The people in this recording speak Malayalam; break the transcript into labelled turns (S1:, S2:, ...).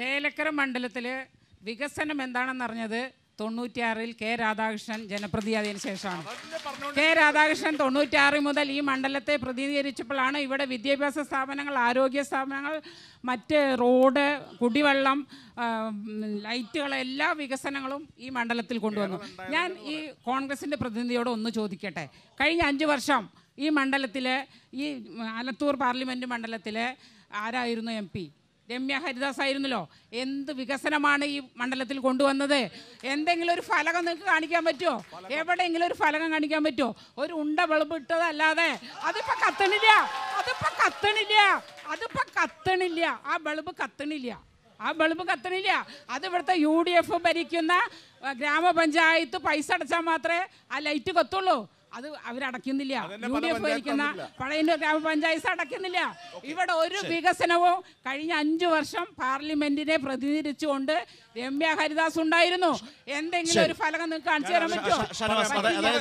S1: ചേലക്കര മണ്ഡലത്തിൽ വികസനം എന്താണെന്ന് അറിഞ്ഞത് തൊണ്ണൂറ്റിയാറിൽ കെ രാധാകൃഷ്ണൻ ജനപ്രതിയായതിനു ശേഷമാണ് കെ രാധാകൃഷ്ണൻ തൊണ്ണൂറ്റിയാറ് മുതൽ ഈ മണ്ഡലത്തെ പ്രതിനിധീകരിച്ചപ്പോഴാണ് ഇവിടെ വിദ്യാഭ്യാസ സ്ഥാപനങ്ങൾ ആരോഗ്യ സ്ഥാപനങ്ങൾ മറ്റ് റോഡ് കുടിവെള്ളം ലൈറ്റുകൾ എല്ലാ വികസനങ്ങളും ഈ മണ്ഡലത്തിൽ കൊണ്ടുവന്നു ഞാൻ ഈ കോൺഗ്രസിൻ്റെ പ്രതിനിധിയോട് ഒന്ന് ചോദിക്കട്ടെ കഴിഞ്ഞ അഞ്ച് വർഷം ഈ മണ്ഡലത്തിലെ ഈ ആലത്തൂർ പാർലമെൻറ്റ് മണ്ഡലത്തിലെ ആരായിരുന്നു എം പി രമ്യ ഹരിദാസ് ആയിരുന്നല്ലോ എന്ത് വികസനമാണ് ഈ മണ്ഡലത്തിൽ കൊണ്ടുവന്നത് എന്തെങ്കിലും ഒരു ഫലകം നിങ്ങൾക്ക് കാണിക്കാൻ പറ്റുമോ എവിടെയെങ്കിലും ഒരു ഫലകം കാണിക്കാൻ പറ്റുമോ ഒരു ഉണ്ട വെളുപ്പ് ഇട്ടതല്ലാതെ കത്തണില്ല അതിപ്പോ കത്തണില്ല അതിപ്പോ കത്തണില്ല ആ ബൾബ് കത്തണില്ല ആ ബൾബ് കത്തണില്ല അത് ഇവിടുത്തെ യു ഡി എഫ് ഭരിക്കുന്ന ഗ്രാമപഞ്ചായത്ത് പൈസ അടച്ചാൽ മാത്രമേ ആ ലൈറ്റ് കത്തുള്ളൂ അത് അവരടയ്ക്കുന്നില്ല യു ഡി എഫ് ഭരിക്കുന്ന പഴയന്നൂർ ഗ്രാമപഞ്ചായത്ത് അടയ്ക്കുന്നില്ല ഇവിടെ ഒരു വികസനവും കഴിഞ്ഞ അഞ്ചു വർഷം പാർലമെന്റിനെ പ്രതിനിധിച്ചുകൊണ്ട് രമ്യ ഹരിദാസ് ഉണ്ടായിരുന്നു എന്തെങ്കിലും ഒരു ഫലകം നിങ്ങൾക്ക് കാണിച്ചു തരാൻ
S2: പറ്റുമോ